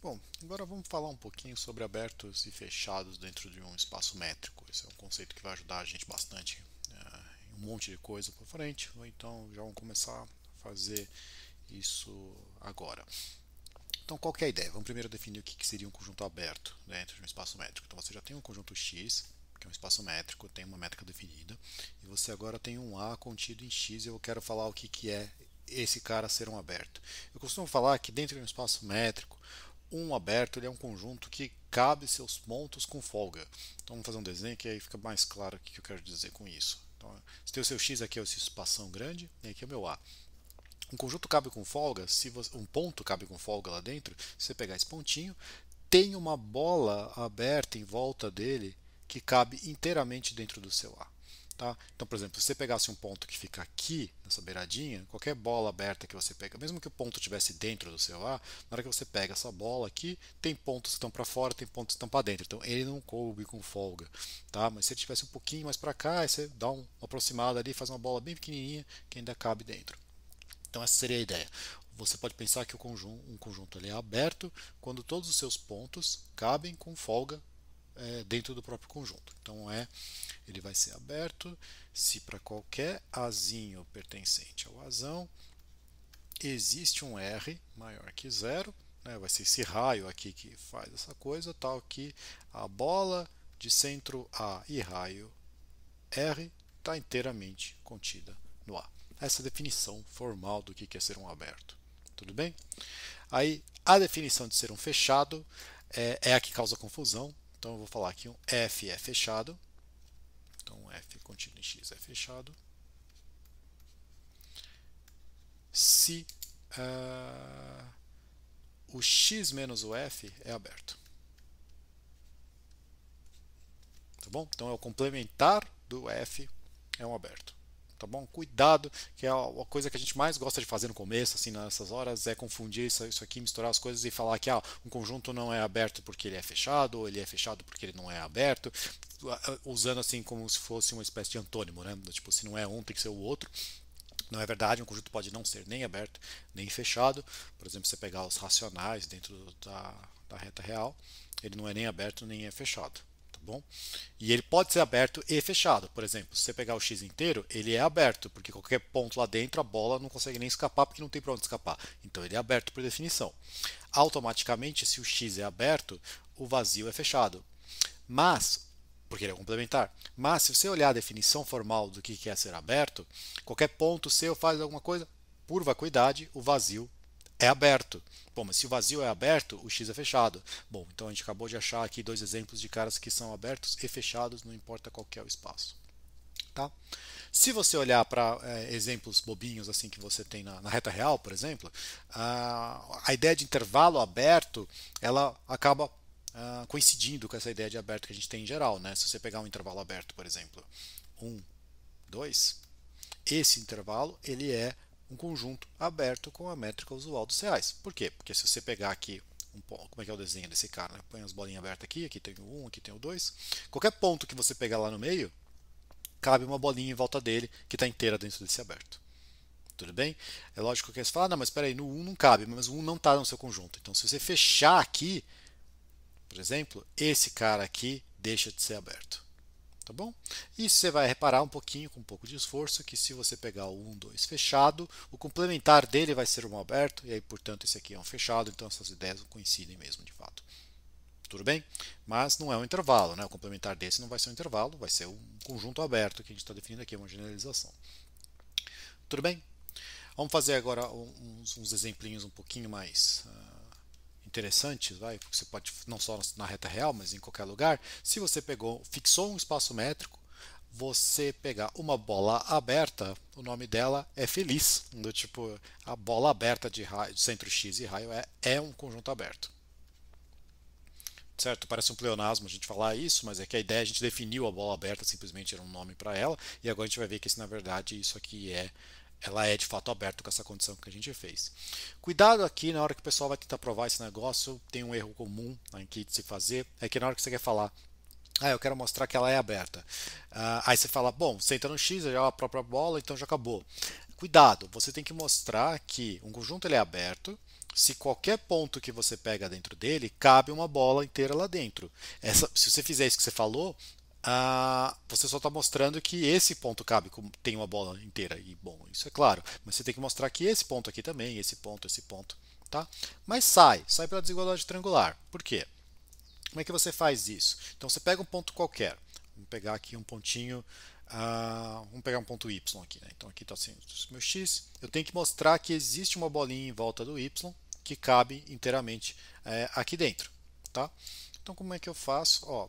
Bom, agora vamos falar um pouquinho sobre abertos e fechados dentro de um espaço métrico. Esse é um conceito que vai ajudar a gente bastante eh, em é, um monte de coisa para frente, então já vamos começar a fazer isso agora. Então, qual é a ideia? Vamos primeiro definir o que seria um conjunto aberto dentro de um espaço métrico. Então, você já tem um conjunto X, que é um espaço métrico, tem uma métrica definida, e você agora tem um A contido em X, e eu quero falar o que é esse cara ser um aberto. Eu costumo falar que dentro de um espaço métrico, um aberto ele é um conjunto que cabe seus pontos com folga. Então vamos fazer um desenho que aí fica mais claro o que eu quero dizer com isso. Então, se tem o seu x aqui é o seu espação grande e aqui é o meu a. Um conjunto cabe com folga, se você, um ponto cabe com folga lá dentro, se você pegar esse pontinho, tem uma bola aberta em volta dele que cabe inteiramente dentro do seu a. Tá? Então, por exemplo, se você pegasse um ponto que fica aqui, nessa beiradinha, qualquer bola aberta que você pega, mesmo que o ponto estivesse dentro do seu A, na hora que você pega essa bola aqui, tem pontos que estão para fora, tem pontos que estão para dentro. Então, ele não coube com folga. Tá? Mas se ele estivesse um pouquinho mais para cá, você dá uma aproximada ali, faz uma bola bem pequenininha que ainda cabe dentro. Então, essa seria a ideia. Você pode pensar que conjunto, um conjunto ele é aberto quando todos os seus pontos cabem com folga é, dentro do próprio conjunto. Então é, ele vai ser aberto se para qualquer azinho pertencente ao azão existe um R maior que zero, né, vai ser esse raio aqui que faz essa coisa, tal que a bola de centro A e raio R está inteiramente contida no A. Essa é a definição formal do que é ser um aberto. Tudo bem? Aí, a definição de ser um fechado é, é a que causa confusão, então eu vou falar que um F é fechado. Então um F contido em X é fechado. Se uh, o X menos o F é aberto. Tá bom? Então é o complementar do F é um aberto tá bom? Cuidado, que é a coisa que a gente mais gosta de fazer no começo, assim, nessas horas, é confundir isso, isso aqui, misturar as coisas e falar que ah, um conjunto não é aberto porque ele é fechado, ou ele é fechado porque ele não é aberto, usando assim como se fosse uma espécie de antônimo, né? Tipo, se não é um, tem que ser o outro. Não é verdade, um conjunto pode não ser nem aberto nem fechado. Por exemplo, você pegar os racionais dentro da, da reta real, ele não é nem aberto nem é fechado bom? E ele pode ser aberto e fechado. Por exemplo, se você pegar o x inteiro, ele é aberto, porque qualquer ponto lá dentro a bola não consegue nem escapar, porque não tem para onde escapar. Então ele é aberto por definição. Automaticamente, se o x é aberto, o vazio é fechado. Mas porque ele é complementar. Mas se você olhar a definição formal do que é ser aberto, qualquer ponto seu faz alguma coisa, por vacuidade, o vazio é aberto. Bom, mas se o vazio é aberto, o x é fechado. Bom, então a gente acabou de achar aqui dois exemplos de caras que são abertos e fechados, não importa qual é o espaço. Tá? Se você olhar para é, exemplos bobinhos assim que você tem na, na reta real, por exemplo, a, a ideia de intervalo aberto ela acaba ah, coincidindo com essa ideia de aberto que a gente tem em geral. Né? Se você pegar um intervalo aberto, por exemplo, 1, um, 2, esse intervalo ele é um conjunto aberto com a métrica usual dos reais. Por quê? Porque se você pegar aqui um ponto, como é que é o desenho desse cara, né? põe as bolinhas abertas aqui, aqui tem o 1, aqui tem o 2, qualquer ponto que você pegar lá no meio, cabe uma bolinha em volta dele que está inteira dentro desse aberto. Tudo bem? É lógico que você fala, ah, não, mas espera aí, no 1 não cabe, mas o 1 não está no seu conjunto. Então, se você fechar aqui, por exemplo, esse cara aqui deixa de ser aberto tá bom? E você vai reparar um pouquinho, com um pouco de esforço, que se você pegar o 1, 2 fechado, o complementar dele vai ser um aberto, e aí, portanto, esse aqui é um fechado, então essas ideias coincidem mesmo, de fato. Tudo bem? Mas não é um intervalo, né? O complementar desse não vai ser um intervalo, vai ser um conjunto aberto que a gente está definindo aqui, uma generalização. Tudo bem? Vamos fazer agora uns, uns exemplinhos um pouquinho mais ah, interessantes, vai, porque você pode não só na reta real, mas em qualquer lugar. Se você pegou, fixou um espaço métrico, você pegar uma bola aberta, o nome dela é feliz, do tipo a bola aberta de raio, centro x e raio é, é um conjunto aberto. Certo? Parece um pleonasmo a gente falar isso, mas é que a ideia a gente definiu a bola aberta, simplesmente era um nome para ela, e agora a gente vai ver que, na verdade, isso aqui é ela é de fato aberta com essa condição que a gente fez. Cuidado aqui na hora que o pessoal vai tentar provar esse negócio, tem um erro comum em que se fazer, é que na hora que você quer falar, ah, eu quero mostrar que ela é aberta. Ah, aí você fala, bom, você entra no X, já é a própria bola, então já acabou. Cuidado, você tem que mostrar que um conjunto ele é aberto, se qualquer ponto que você pega dentro dele, cabe uma bola inteira lá dentro. Essa, se você fizer isso que você falou, você só está mostrando que esse ponto cabe, tem uma bola inteira. E bom, isso é claro. Mas você tem que mostrar que esse ponto aqui também, esse ponto, esse ponto. Tá? Mas sai, sai pela desigualdade triangular. Por quê? Como é que você faz isso? Então você pega um ponto qualquer. Vamos pegar aqui um pontinho. Uh, vamos pegar um ponto y aqui. Né? Então aqui está assim, meu x. Eu tenho que mostrar que existe uma bolinha em volta do y que cabe inteiramente é, aqui dentro. Tá? Então como é que eu faço? Ó,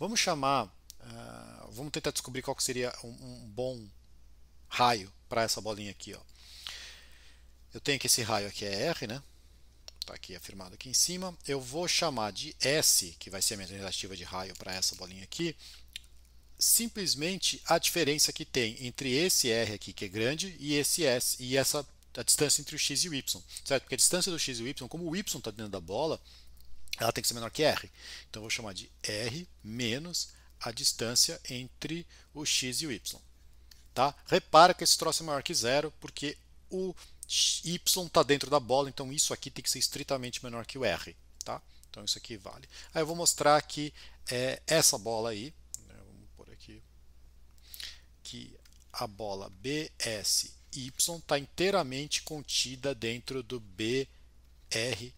Vamos chamar, uh, vamos tentar descobrir qual que seria um, um bom raio para essa bolinha aqui. Ó. Eu tenho que esse raio aqui é R, né? Está aqui afirmado aqui em cima. Eu vou chamar de S, que vai ser a minha relativa de raio para essa bolinha aqui, simplesmente a diferença que tem entre esse R aqui, que é grande, e esse S, e essa a distância entre o x e o y, certo? Porque a distância do x e o y, como o y está dentro da bola, ela tem que ser menor que r. Então, eu vou chamar de r menos a distância entre o x e o y. Tá? Repara que esse troço é maior que zero, porque o y está dentro da bola, então isso aqui tem que ser estritamente menor que o r. Tá? Então, isso aqui vale. Aí eu vou mostrar que é, essa bola aí, né, vamos pôr aqui, que a bola BSY está inteiramente contida dentro do BRX.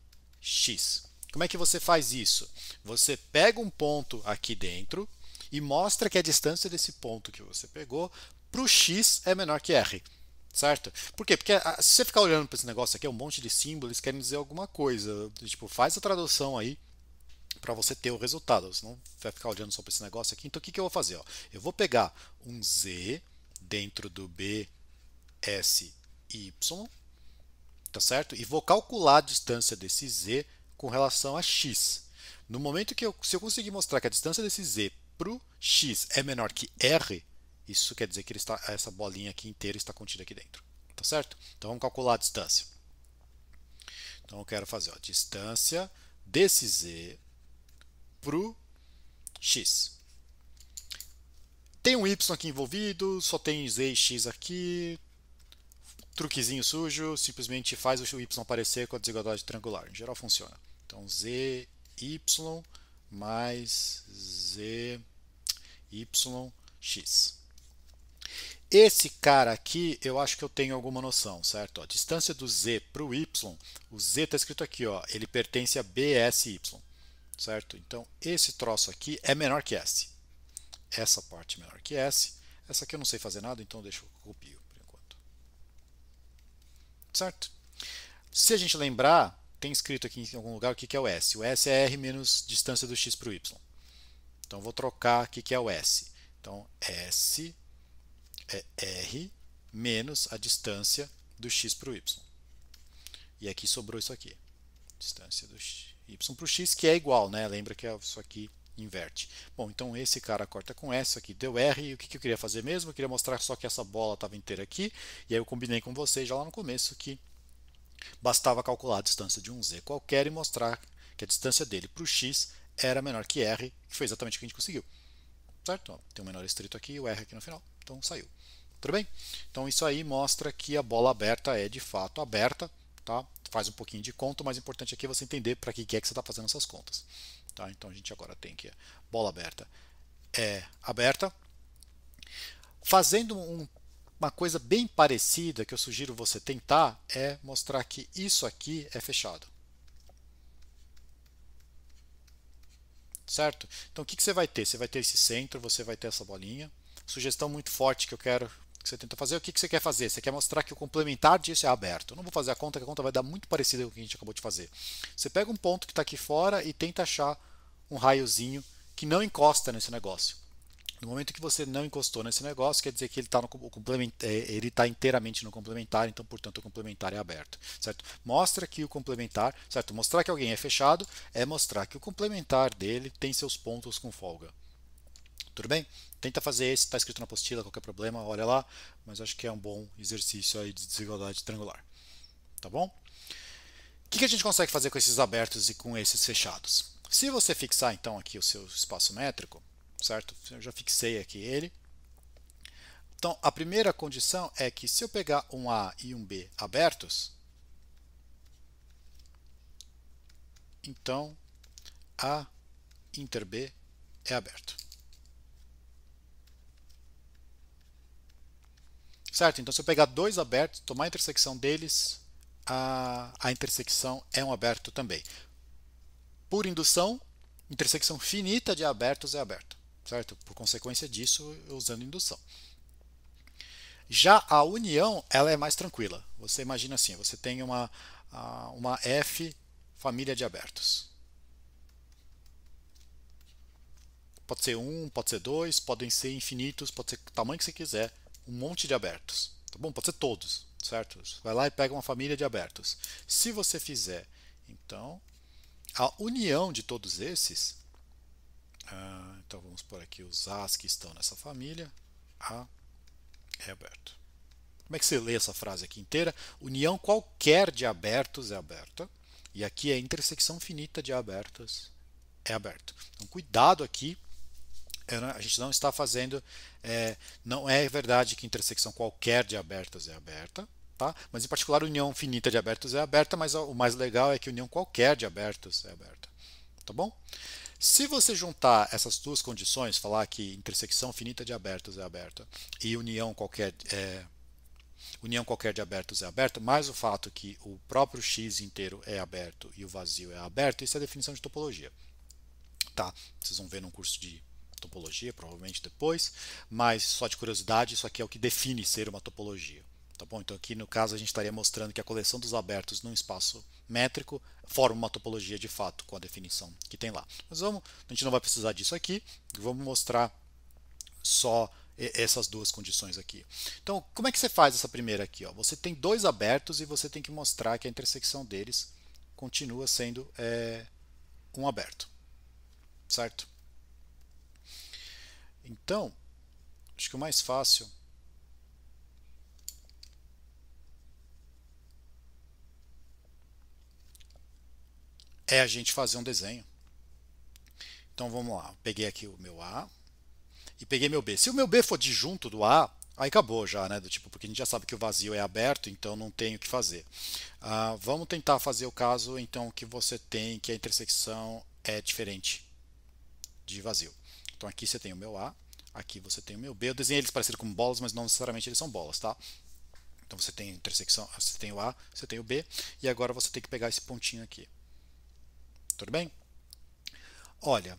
Como é que você faz isso? Você pega um ponto aqui dentro e mostra que a distância desse ponto que você pegou para o x é menor que r. Certo? Por quê? Porque ah, se você ficar olhando para esse negócio aqui, é um monte de símbolos querem dizer alguma coisa. Tipo, faz a tradução aí para você ter o resultado. Você não vai ficar olhando só para esse negócio aqui. Então, o que, que eu vou fazer? Ó? Eu vou pegar um z dentro do b, s, y, tá certo? E vou calcular a distância desse z com relação a x. No momento que eu, se eu conseguir mostrar que a distância desse z para o x é menor que r, isso quer dizer que está, essa bolinha aqui inteira está contida aqui dentro. Tá certo? Então vamos calcular a distância. Então eu quero fazer a distância desse z para o x. Tem um y aqui envolvido, só tem z e x aqui. Truquezinho sujo, simplesmente faz o y aparecer com a desigualdade triangular. Em geral funciona. Então, ZY mais ZYX. Esse cara aqui, eu acho que eu tenho alguma noção, certo? a distância do Z para o Y, o Z está escrito aqui, ó, ele pertence a BSY, certo? Então, esse troço aqui é menor que S. Essa parte é menor que S. Essa aqui eu não sei fazer nada, então deixa eu copio por enquanto. Certo? Se a gente lembrar, tem escrito aqui em algum lugar o que é o S. O S é R menos distância do X para o Y. Então, vou trocar o que é o S. Então, S é R menos a distância do X para o Y. E aqui sobrou isso aqui. Distância do Y para o X, que é igual, né? Lembra que isso aqui inverte. Bom, então esse cara corta com S aqui, deu R, e o que, que eu queria fazer mesmo? Eu queria mostrar só que essa bola estava inteira aqui, e aí eu combinei com vocês já lá no começo que Bastava calcular a distância de um z qualquer e mostrar que a distância dele para o x era menor que r, que foi exatamente o que a gente conseguiu. Certo? Tem o um menor estrito aqui e o r aqui no final, então saiu. Tudo bem? Então isso aí mostra que a bola aberta é de fato aberta, tá? Faz um pouquinho de conta, mas o importante aqui é você entender para que é que você está fazendo essas contas. Tá? Então a gente agora tem que a bola aberta é aberta. Fazendo um uma coisa bem parecida que eu sugiro você tentar é mostrar que isso aqui é fechado. Certo? Então, o que, você vai ter? Você vai ter esse centro, você vai ter essa bolinha. Sugestão muito forte que eu quero que você tenta fazer, o que, que você quer fazer? Você quer mostrar que o complementar disso é aberto. Eu não vou fazer a conta, que a conta vai dar muito parecida com o que a gente acabou de fazer. Você pega um ponto que está aqui fora e tenta achar um raiozinho que não encosta nesse negócio. No momento que você não encostou nesse negócio, quer dizer que ele está é, tá inteiramente no complementar, então, portanto, o complementar é aberto. Certo? Mostra que o complementar, certo? Mostrar que alguém é fechado é mostrar que o complementar dele tem seus pontos com folga. Tudo bem? Tenta fazer esse, está escrito na apostila, qualquer problema, olha lá, mas acho que é um bom exercício aí de desigualdade triangular. Tá bom? O que, que a gente consegue fazer com esses abertos e com esses fechados? Se você fixar então aqui o seu espaço métrico, certo? Eu já fixei aqui ele. Então, a primeira condição é que se eu pegar um A e um B abertos, então A inter B é aberto. Certo? Então, se eu pegar dois abertos, tomar a intersecção deles, a, a intersecção é um aberto também. Por indução, intersecção finita de abertos é aberto certo? Por consequência disso, usando indução. Já a união, ela é mais tranquila. Você imagina assim, você tem uma, uma F família de abertos. Pode ser um, pode ser dois, podem ser infinitos, pode ser o tamanho que você quiser, um monte de abertos. Tá bom? Pode ser todos, certo? Vai lá e pega uma família de abertos. Se você fizer, então, a união de todos esses, ah, então vamos por aqui os As que estão nessa família. A é aberto. Como é que você lê essa frase aqui inteira? União qualquer de abertos é aberta. E aqui é a intersecção finita de abertos é aberto. Então cuidado aqui. É, né? A gente não está fazendo. É, não é verdade que intersecção qualquer de abertas é aberta. Tá? Mas em particular, união finita de abertos é aberta, mas o mais legal é que união qualquer de abertos é aberta. Tá bom? Se você juntar essas duas condições, falar que intersecção finita de abertos é aberta e união qualquer é, união qualquer de abertos é aberta, mais o fato que o próprio x inteiro é aberto e o vazio é aberto, isso é a definição de topologia. Tá? Vocês vão ver num curso de topologia, provavelmente depois, mas só de curiosidade, isso aqui é o que define ser uma topologia. Tá bom? Então aqui no caso a gente estaria mostrando que a coleção dos abertos num espaço métrico forma uma topologia de fato com a definição que tem lá. Mas vamos, a gente não vai precisar disso aqui, vamos mostrar só essas duas condições aqui. Então, como é que você faz essa primeira aqui? Ó? Você tem dois abertos e você tem que mostrar que a intersecção deles continua sendo é, um aberto. Certo? Então, acho que o mais fácil é a gente fazer um desenho. Então vamos lá, peguei aqui o meu A e peguei meu B. Se o meu B for disjunto do A, aí acabou já, né? Do tipo, porque a gente já sabe que o vazio é aberto, então não tem o que fazer. Ah, vamos tentar fazer o caso então que você tem que a intersecção é diferente de vazio. Então aqui você tem o meu A, aqui você tem o meu B. Eu desenhei eles parecido com bolas, mas não necessariamente eles são bolas, tá? Então você tem intersecção, você tem o A, você tem o B, e agora você tem que pegar esse pontinho aqui tudo bem? Olha,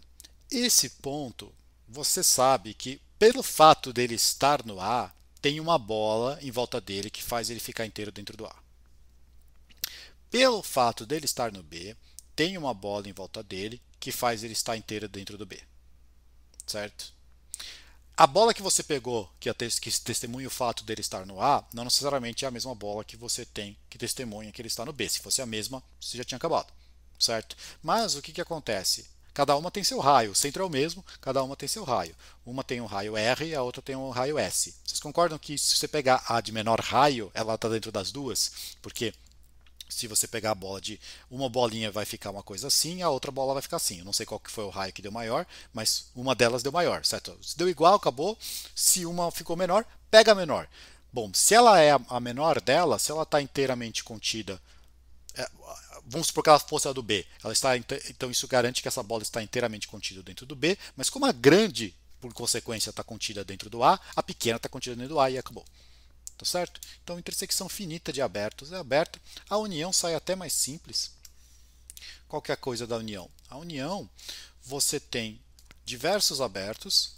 esse ponto você sabe que, pelo fato dele estar no A, tem uma bola em volta dele que faz ele ficar inteiro dentro do A. Pelo fato dele estar no B, tem uma bola em volta dele que faz ele estar inteiro dentro do B. Certo? A bola que você pegou, que, que testemunha o fato dele estar no A, não necessariamente é a mesma bola que você tem que testemunha que ele está no B. Se fosse a mesma, você já tinha acabado certo? Mas o que, que acontece? Cada uma tem seu raio, o centro é o mesmo, cada uma tem seu raio. Uma tem um raio R, a outra tem um raio S. Vocês concordam que se você pegar a de menor raio, ela está dentro das duas? Porque se você pegar a bola de uma bolinha vai ficar uma coisa assim, a outra bola vai ficar assim. Eu não sei qual que foi o raio que deu maior, mas uma delas deu maior, certo? Se deu igual, acabou. Se uma ficou menor, pega a menor. Bom, se ela é a menor dela, se ela está inteiramente contida é, vamos supor que ela fosse a do B. Ela está, então isso garante que essa bola está inteiramente contida dentro do B, mas como a grande, por consequência, está contida dentro do A, a pequena está contida dentro do A e acabou. Tá certo? Então, intersecção finita de abertos é aberta. A união sai até mais simples. Qual que é a coisa da união? A união, você tem diversos abertos,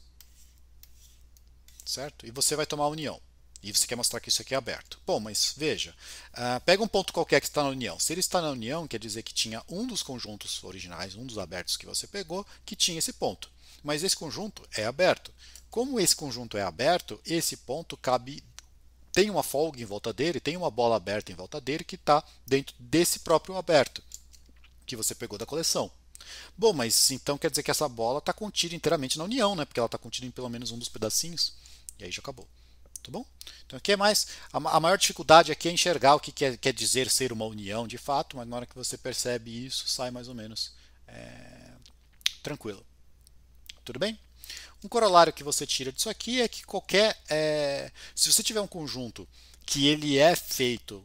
certo? E você vai tomar a união. E você quer mostrar que isso aqui é aberto. Bom, mas veja, uh, pega um ponto qualquer que está na união. Se ele está na união, quer dizer que tinha um dos conjuntos originais, um dos abertos que você pegou, que tinha esse ponto. Mas esse conjunto é aberto. Como esse conjunto é aberto, esse ponto cabe tem uma folga em volta dele, tem uma bola aberta em volta dele que está dentro desse próprio aberto que você pegou da coleção. Bom, mas então quer dizer que essa bola está contida inteiramente na união, né? Porque ela está contida em pelo menos um dos pedacinhos. E aí já acabou tá bom? Então aqui é mais a, a maior dificuldade aqui é enxergar o que quer, quer dizer ser uma união de fato, mas na hora que você percebe isso sai mais ou menos é, tranquilo. Tudo bem? Um corolário que você tira disso aqui é que qualquer é, se você tiver um conjunto que ele é feito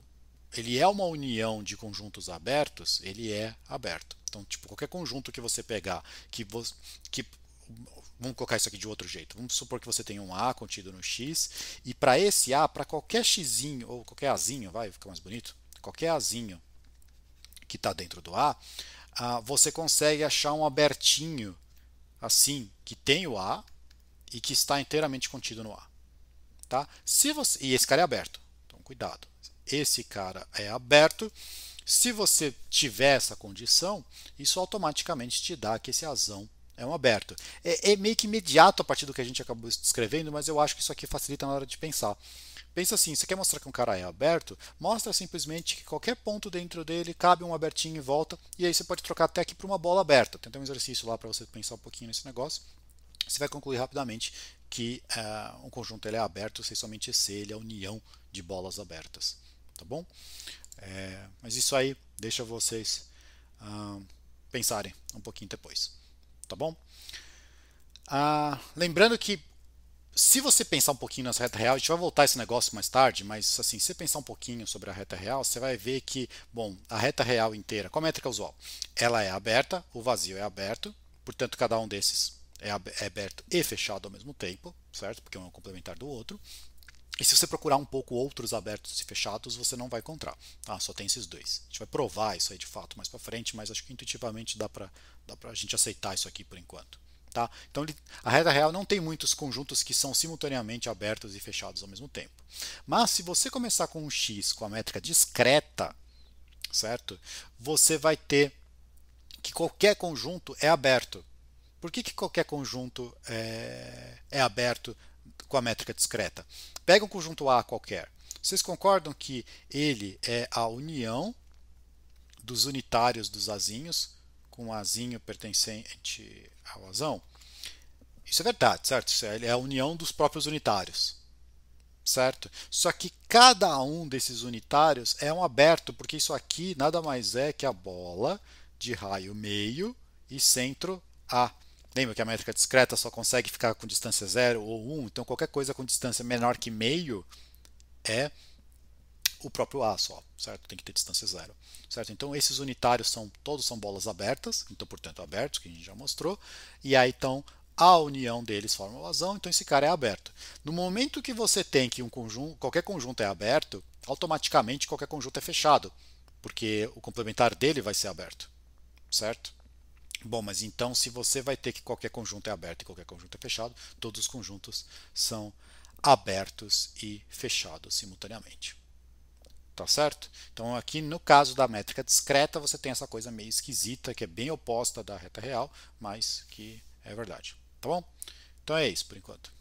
ele é uma união de conjuntos abertos, ele é aberto. Então, tipo, qualquer conjunto que você pegar, que, você, que vamos colocar isso aqui de outro jeito. Vamos supor que você tem um A contido no X, e para esse A, para qualquer X, ou qualquer Azinho, vai ficar mais bonito, qualquer Azinho que está dentro do A, ah, você consegue achar um abertinho assim, que tem o A e que está inteiramente contido no A. Tá? Se você, e esse cara é aberto, então cuidado. Esse cara é aberto. Se você tiver essa condição, isso automaticamente te dá que esse azão é um aberto. É, é, meio que imediato a partir do que a gente acabou descrevendo, mas eu acho que isso aqui facilita na hora de pensar. Pensa assim, você quer mostrar que um cara é aberto? Mostra simplesmente que qualquer ponto dentro dele cabe um abertinho em volta, e aí você pode trocar até aqui para uma bola aberta. Tem até um exercício lá para você pensar um pouquinho nesse negócio. Você vai concluir rapidamente que uh, um conjunto ele é aberto, sem somente esse, ele é a união de bolas abertas. Tá bom? É, mas isso aí deixa vocês uh, pensarem um pouquinho depois tá bom? Ah, lembrando que se você pensar um pouquinho nas reta real, a gente vai voltar a esse negócio mais tarde, mas assim, se você pensar um pouquinho sobre a reta real, você vai ver que, bom, a reta real inteira, qual a métrica usual? Ela é aberta, o vazio é aberto, portanto, cada um desses é, é aberto e fechado ao mesmo tempo, certo? Porque um é complementar do outro. E se você procurar um pouco outros abertos e fechados, você não vai encontrar. Tá? Só tem esses dois. A gente vai provar isso aí de fato mais para frente, mas acho que intuitivamente dá para dá pra a gente aceitar isso aqui por enquanto. Tá? Então a reta real não tem muitos conjuntos que são simultaneamente abertos e fechados ao mesmo tempo. Mas se você começar com um x com a métrica discreta, certo? Você vai ter que qualquer conjunto é aberto. Por que, que qualquer conjunto é, é aberto com a métrica discreta. Pega um conjunto A qualquer. Vocês concordam que ele é a união dos unitários dos azinhos com o azinho pertencente ao azão? Isso é verdade, certo? Ele é a união dos próprios unitários, certo? Só que cada um desses unitários é um aberto, porque isso aqui nada mais é que a bola de raio meio e centro A. Lembra que a métrica discreta só consegue ficar com distância 0 ou 1, um, então qualquer coisa com distância menor que meio é o próprio A só, certo? Tem que ter distância zero, certo? Então esses unitários são todos são bolas abertas, então portanto abertos, que a gente já mostrou, e aí então a união deles forma o vazão, então esse cara é aberto. No momento que você tem que um conjunto, qualquer conjunto é aberto, automaticamente qualquer conjunto é fechado, porque o complementar dele vai ser aberto, certo? Bom, mas então se você vai ter que qualquer conjunto é aberto e qualquer conjunto é fechado, todos os conjuntos são abertos e fechados simultaneamente. Tá certo? Então aqui no caso da métrica discreta, você tem essa coisa meio esquisita, que é bem oposta da reta real, mas que é verdade. Tá bom? Então é isso por enquanto.